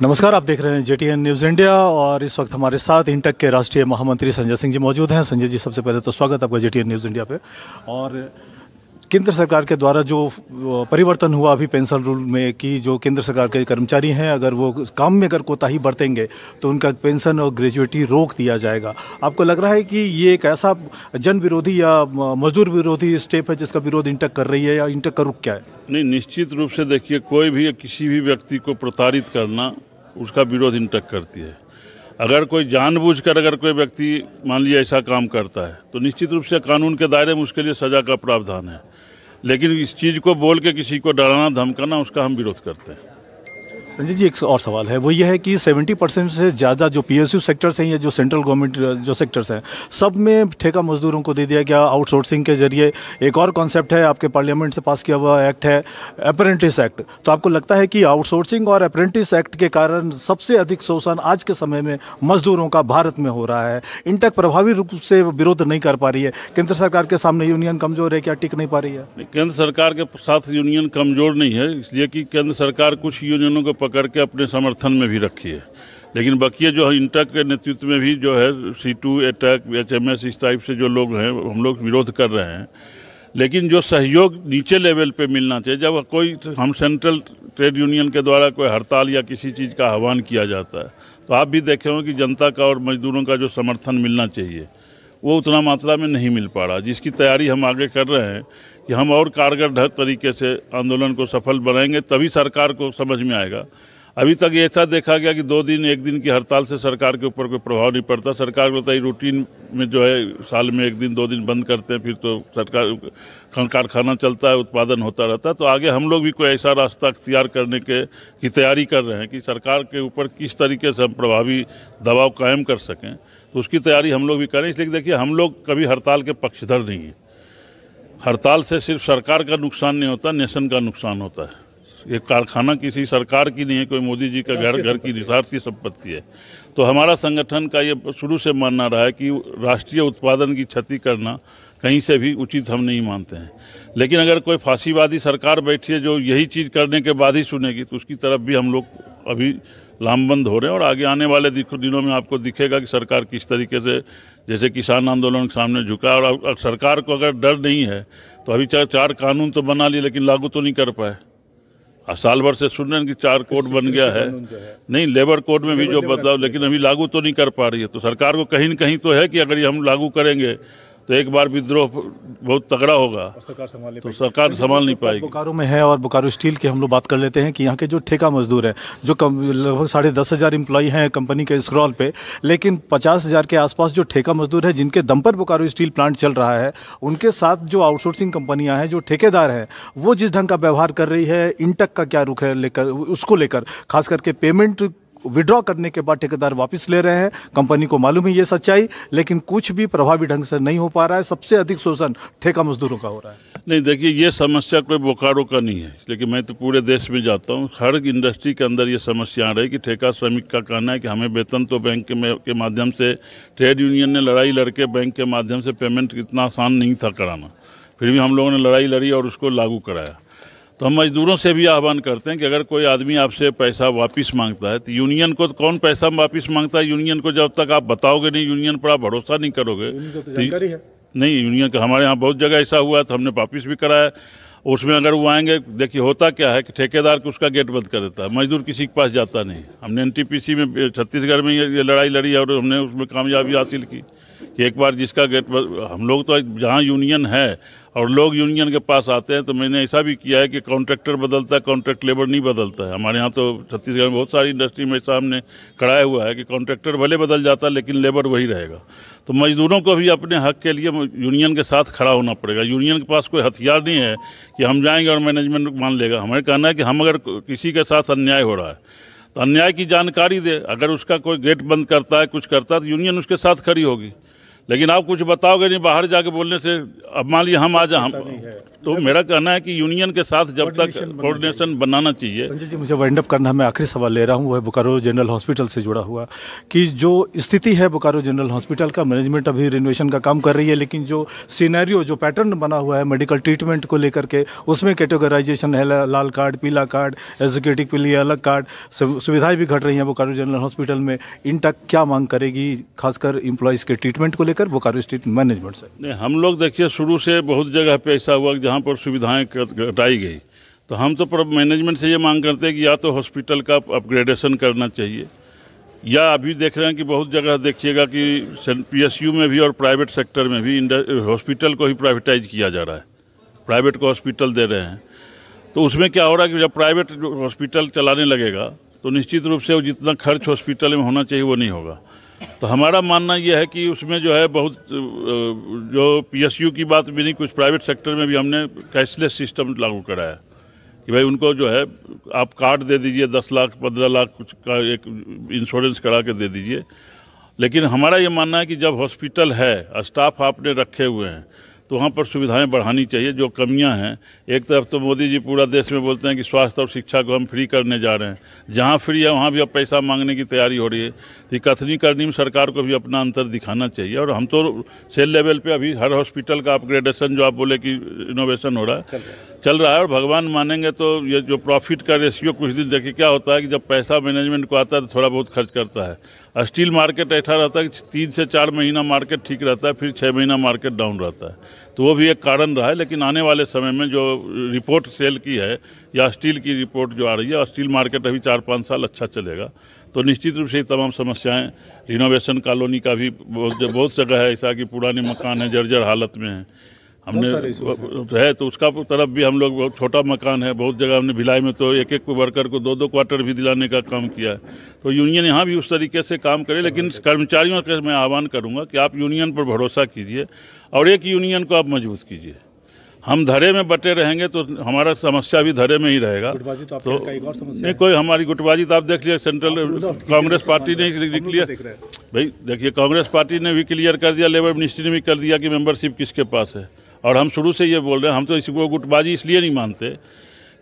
नमस्कार आप देख रहे हैं जेटीएन न्यूज़ इंडिया और इस वक्त हमारे साथ इंटक के राष्ट्रीय महामंत्री संजय सिंह जी मौजूद हैं संजय जी सबसे पहले तो स्वागत आपका जेटीएन न्यूज़ इंडिया पे और केंद्र सरकार के द्वारा जो परिवर्तन हुआ अभी पेंशन रूल में कि जो केंद्र सरकार के कर्मचारी हैं अगर वो काम में अगर कोताही बरतेंगे तो उनका पेंशन और ग्रेजुएटी रोक दिया जाएगा आपको लग रहा है कि ये एक ऐसा जन विरोधी या मजदूर विरोधी स्टेप है जिसका विरोध इंटक कर रही है या इंटक का रुख क्या है नहीं निश्चित रूप से देखिए कोई भी किसी भी व्यक्ति को प्रताड़ित करना उसका विरोध इंटक करती है अगर कोई जानबूझकर अगर कोई व्यक्ति मान लिया ऐसा काम करता है तो निश्चित रूप से कानून के दायरे में उसके लिए सजा का प्रावधान है लेकिन इस चीज़ को बोल के किसी को डराना धमकाना उसका हम विरोध करते हैं संजय जी एक और सवाल है वो ये है कि 70 परसेंट से ज़्यादा जो पीएसयू सेक्टर्स हैं या जो सेंट्रल गवर्नमेंट जो सेक्टर्स हैं सब में ठेका मजदूरों को दे दिया गया आउटसोर्सिंग के जरिए एक और कॉन्सेप्ट है आपके पार्लियामेंट से पास किया हुआ एक्ट है अप्रेंटिस एक्ट तो आपको लगता है कि आउटसोर्सिंग और अप्रेंटिस एक्ट के कारण सबसे अधिक शोषण आज के समय में मजदूरों का भारत में हो रहा है इंटक प्रभावी रूप से विरोध नहीं कर पा रही है केंद्र सरकार के सामने यूनियन कमजोर है क्या टिक नहीं पा रही है केंद्र सरकार के साथ यूनियन कमजोर नहीं है इसलिए कि केंद्र सरकार कुछ यूनियनों के पकड़ के अपने समर्थन में भी रखी है लेकिन बाकी जो है इंटक के नेतृत्व में भी जो है CITU AITUC H M S इस टाइप से जो लोग हैं हम लोग विरोध कर रहे हैं लेकिन जो सहयोग नीचे लेवल पे मिलना चाहिए जब कोई हम सेंट्रल ट्रेड यूनियन के द्वारा कोई हड़ताल या किसी चीज़ का आह्वान किया जाता है तो आप भी देखे होंगे कि जनता का और मजदूरों का जो समर्थन मिलना चाहिए वो उतना मात्रा में नहीं मिल पा रहा जिसकी तैयारी हम आगे कर रहे हैं कि हम और कारगर ढर तरीके से आंदोलन को सफल बनाएंगे तभी सरकार को समझ में आएगा अभी तक ऐसा देखा गया कि दो दिन एक दिन की हड़ताल से सरकार के ऊपर कोई प्रभाव नहीं पड़ता सरकार को बताई रूटीन में जो है साल में एक दिन दो दिन बंद करते हैं फिर तो सरकार कारखाना चलता है उत्पादन होता रहता है तो आगे हम लोग भी कोई ऐसा रास्ता अख्तियार करने के की तैयारी कर रहे हैं कि सरकार के ऊपर किस तरीके से हम प्रभावी दबाव कायम कर सकें तो उसकी तैयारी हम लोग भी करें इसलिए देखिए हम लोग कभी हड़ताल के पक्षधर नहीं हैं हड़ताल से सिर्फ सरकार का नुकसान नहीं होता नेशन का नुकसान होता है ये कारखाना किसी सरकार की नहीं है कोई मोदी जी का घर घर की निशार्थी संपत्ति है तो हमारा संगठन का ये शुरू से मानना रहा है कि राष्ट्रीय उत्पादन की क्षति करना कहीं से भी उचित हम नहीं मानते हैं लेकिन अगर कोई फांसीवादी सरकार बैठी है जो यही चीज़ करने के बाद ही सुनेगी तो उसकी तरफ भी हम लोग अभी लामबंद हो रहे हैं और आगे आने वाले दिनों में आपको दिखेगा कि सरकार किस तरीके से जैसे किसान आंदोलन के सामने झुका और, सरकार को अगर डर नहीं है तो अभी चार चार कानून तो बना लिए लेकिन लागू तो नहीं कर पाए साल भर से सुन रहे हैं कि चार कोड बन गया है नहीं लेबर कोड में भी जो बदलाव लेकिन अभी लागू तो नहीं कर पा रही है तो सरकार को कहीं ना कहीं तो है कि अगर ये हम लागू करेंगे तो एक बार विद्रोह बहुत तगड़ा होगा सरकार संभाल तो सरकार संभाल नहीं पाएगी बोकारो में है और बोकारो स्टील की हम लोग बात कर लेते हैं कि यहाँ के जो ठेका मजदूर हैं जो लगभग साढ़े दस हज़ार इम्प्लॉई हैं कंपनी के स्क्रॉल पे लेकिन पचास हज़ार के आसपास जो ठेका मजदूर है जिनके दम पर बोकारो स्टील प्लांट चल रहा है उनके साथ जो आउटसोर्सिंग कंपनियाँ हैं जो ठेकेदार हैं वो जिस ढंग का व्यवहार कर रही है इनटक का क्या रुख है लेकर उसको लेकर खास करके पेमेंट विड्रॉ करने के बाद ठेकेदार वापस ले रहे हैं कंपनी को मालूम है ये सच्चाई लेकिन कुछ भी प्रभावी ढंग से नहीं हो पा रहा है सबसे अधिक शोषण ठेका मजदूरों का हो रहा है नहीं देखिए ये समस्या कोई बोकारो का नहीं है लेकिन मैं तो पूरे देश में जाता हूँ हर इंडस्ट्री के अंदर ये समस्या आ रही है कि ठेका श्रमिक का कहना है कि हमें वेतन तो बैंक के, के माध्यम से ट्रेड यूनियन ने लड़ाई लड़के बैंक के माध्यम से पेमेंट इतना आसान नहीं था कराना फिर भी हम लोगों ने लड़ाई लड़ी और उसको लागू कराया तो हम मजदूरों से भी आह्वान करते हैं कि अगर कोई आदमी आपसे पैसा वापस मांगता है तो यूनियन को तो कौन पैसा वापस मांगता है यूनियन को जब तक आप बताओगे नहीं यूनियन पर आप भरोसा नहीं करोगे तो नहीं यूनियन का हमारे यहाँ बहुत जगह ऐसा हुआ तो हमने वापिस भी कराया उसमें अगर वो आएंगे देखिए होता क्या है कि ठेकेदार को उसका गेट बंद कर देता है मजदूर किसी के पास जाता नहीं हमने एनटीपीसी में छत्तीसगढ़ में ये लड़ाई लड़ी और हमने उसमें कामयाबी हासिल की एक बार जिसका गेट हम लोग तो जहाँ यूनियन है और लोग यूनियन के पास आते हैं तो मैंने ऐसा भी किया है कि कॉन्ट्रैक्टर बदलता है कॉन्ट्रैक्ट लेबर नहीं बदलता है हमारे यहाँ तो छत्तीसगढ़ में बहुत सारी इंडस्ट्री में ऐसा हमने कराया हुआ है कि कॉन्ट्रैक्टर भले बदल जाता है लेकिन लेबर वही रहेगा तो मजदूरों को भी अपने हक के लिए यूनियन के साथ खड़ा होना पड़ेगा यूनियन के पास कोई हथियार नहीं है कि हम जाएँगे और मैनेजमेंट मान लेगा हमारे कहना है कि हम अगर किसी के साथ अन्याय हो रहा है तो अन्याय की जानकारी दे अगर उसका कोई गेट बंद करता है कुछ करता है तो यूनियन उसके साथ खड़ी होगी लेकिन आप कुछ बताओगे नहीं बाहर जाके बोलने से अब मान लीजिए हम आज हम तो मेरा कहना है कि यूनियन के साथ जब तक कोऑर्डिनेशन बनाना चाहिए संजय जी मुझे वाइंड अप करना मैं आखिरी सवाल ले रहा हूँ वह बोकारो जनरल हॉस्पिटल से जुड़ा हुआ कि जो स्थिति है बोकारो जनरल हॉस्पिटल का मैनेजमेंट अभी रिनोवेशन का काम कर रही है लेकिन जो सीनैरियो जो पैटर्न बना हुआ है मेडिकल ट्रीटमेंट को लेकर के उसमें कैटेगराइजेशन है लाल कार्ड पीला कार्ड एजुकेटिव के लिए अलग कार्ड सुविधाएँ भी घट रही हैं बोकारो जनरल हॉस्पिटल में इन तक क्या मांग करेगी खासकर इम्प्लॉयज़ के ट्रीटमेंट को लेकर बोकारो स्टेट मैनेजमेंट से नहीं हम लोग देखिए शुरू से बहुत जगह पे ऐसा हुआ जहाँ पर सुविधाएं घटाई गई तो हम तो मैनेजमेंट से ये मांग करते हैं कि या तो हॉस्पिटल का अपग्रेडेशन करना चाहिए या अभी देख रहे हैं कि बहुत जगह देखिएगा कि पीएसयू में भी और प्राइवेट सेक्टर में भी हॉस्पिटल को ही प्राइवेटाइज किया जा रहा है प्राइवेट को हॉस्पिटल दे रहे हैं तो उसमें क्या हो रहा है कि जब प्राइवेट हॉस्पिटल चलाने लगेगा तो निश्चित रूप से वो जितना खर्च हॉस्पिटल में होना चाहिए वो नहीं होगा तो हमारा मानना यह है कि उसमें जो है बहुत जो पीएसयू की बात भी नहीं कुछ प्राइवेट सेक्टर में भी हमने कैशलेस सिस्टम लागू करा है कि भाई उनको जो है आप कार्ड दे दीजिए दस लाख पंद्रह लाख कुछ का एक इंश्योरेंस करा के दे दीजिए लेकिन हमारा ये मानना है कि जब हॉस्पिटल है स्टाफ आपने रखे हुए हैं तो वहाँ पर सुविधाएं बढ़ानी चाहिए जो कमियां हैं एक तरफ तो मोदी जी पूरा देश में बोलते हैं कि स्वास्थ्य और शिक्षा को हम फ्री करने जा रहे हैं जहाँ फ्री है वहाँ भी अब पैसा मांगने की तैयारी हो रही है तो कथनी करनी में सरकार को भी अपना अंतर दिखाना चाहिए और हम तो सेल लेवल पर अभी हर हॉस्पिटल का अपग्रेडेशन जो आप बोले कि इनोवेशन हो रहा है चल रहा है और भगवान मानेंगे तो ये जो प्रॉफिट का रेशियो कुछ दिन देखिए क्या होता है कि जब पैसा मैनेजमेंट को आता है तो थोड़ा बहुत खर्च करता है स्टील मार्केट ऐसा रहता है कि तीन से चार महीना मार्केट ठीक रहता है फिर छः महीना मार्केट डाउन रहता है तो वो भी एक कारण रहा है लेकिन आने वाले समय में जो रिपोर्ट सेल की है या स्टील की रिपोर्ट जो आ रही है और स्टील मार्केट अभी चार पाँच साल अच्छा चलेगा तो निश्चित रूप से ये तमाम समस्याएं रिनोवेशन कॉलोनी का भी बहुत बहुत जगह है ऐसा कि पुराने मकान है जर्जर हालत में है हमने तो है तो उसका तरफ भी हम लोग बहुत छोटा मकान है बहुत जगह हमने भिलाई में तो एक एक वर्कर को दो दो क्वार्टर भी दिलाने का काम किया है तो यूनियन यहाँ भी उस तरीके से काम करे लेकिन कर्मचारियों का मैं आह्वान करूँगा कि आप यूनियन पर भरोसा कीजिए और एक यूनियन को आप मजबूत कीजिए हम धरे में बटे रहेंगे तो हमारा समस्या भी धरे में ही रहेगा तो, तो नहीं कोई हमारी गुटबाजी तो आप देख लिया सेंट्रल कांग्रेस पार्टी ने क्लियर भाई देखिए कांग्रेस पार्टी ने भी क्लियर कर दिया लेबर मिनिस्ट्री ने भी कर दिया कि मेंबरशिप किसके पास है और हम शुरू से ये बोल रहे हैं हम तो इसी को गुटबाजी इसलिए नहीं मानते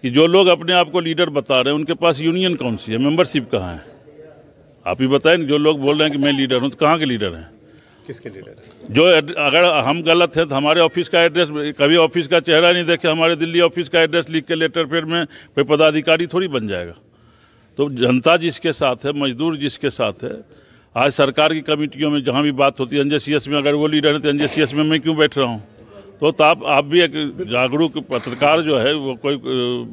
कि जो लोग अपने आप को लीडर बता रहे हैं उनके पास यूनियन कौन सी है मेंबरशिप कहाँ है आप ही बताएं जो लोग बोल रहे हैं कि मैं लीडर हूँ तो कहाँ के लीडर हैं किसके लीडर हैं जो अगर हम गलत हैं तो हमारे ऑफिस का एड्रेस कभी ऑफिस का चेहरा नहीं देखे हमारे दिल्ली ऑफिस का एड्रेस लिख के लेटर फेर में कोई पदाधिकारी थोड़ी बन जाएगा तो जनता जिसके साथ है मजदूर जिसके साथ है आज सरकार की कमेटियों में जहाँ भी बात होती है एन में अगर वो लीडर है तो एन में मैं क्यों बैठ रहा हूँ तो, तो आप आप भी एक जागरूक पत्रकार जो है वो कोई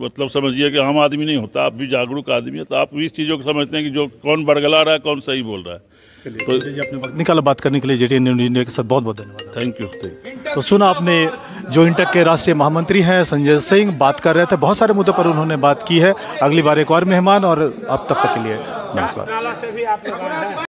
मतलब समझिए कि आम आदमी नहीं होता आप भी जागरूक आदमी है तो आप भी इस चीज़ों को समझते हैं कि जो कौन बड़गला रहा है कौन सही बोल रहा है तो निकाला बात करने के लिए जेटी न्यूज इंडिया के साथ बहुत बहुत धन्यवाद थैंक यू थैंक तो सुना आपने जो इंटक के राष्ट्रीय महामंत्री हैं संजय सिंह बात कर रहे थे बहुत सारे मुद्दों पर उन्होंने बात की है अगली बार एक और मेहमान और अब तब तक के लिए नमस्कार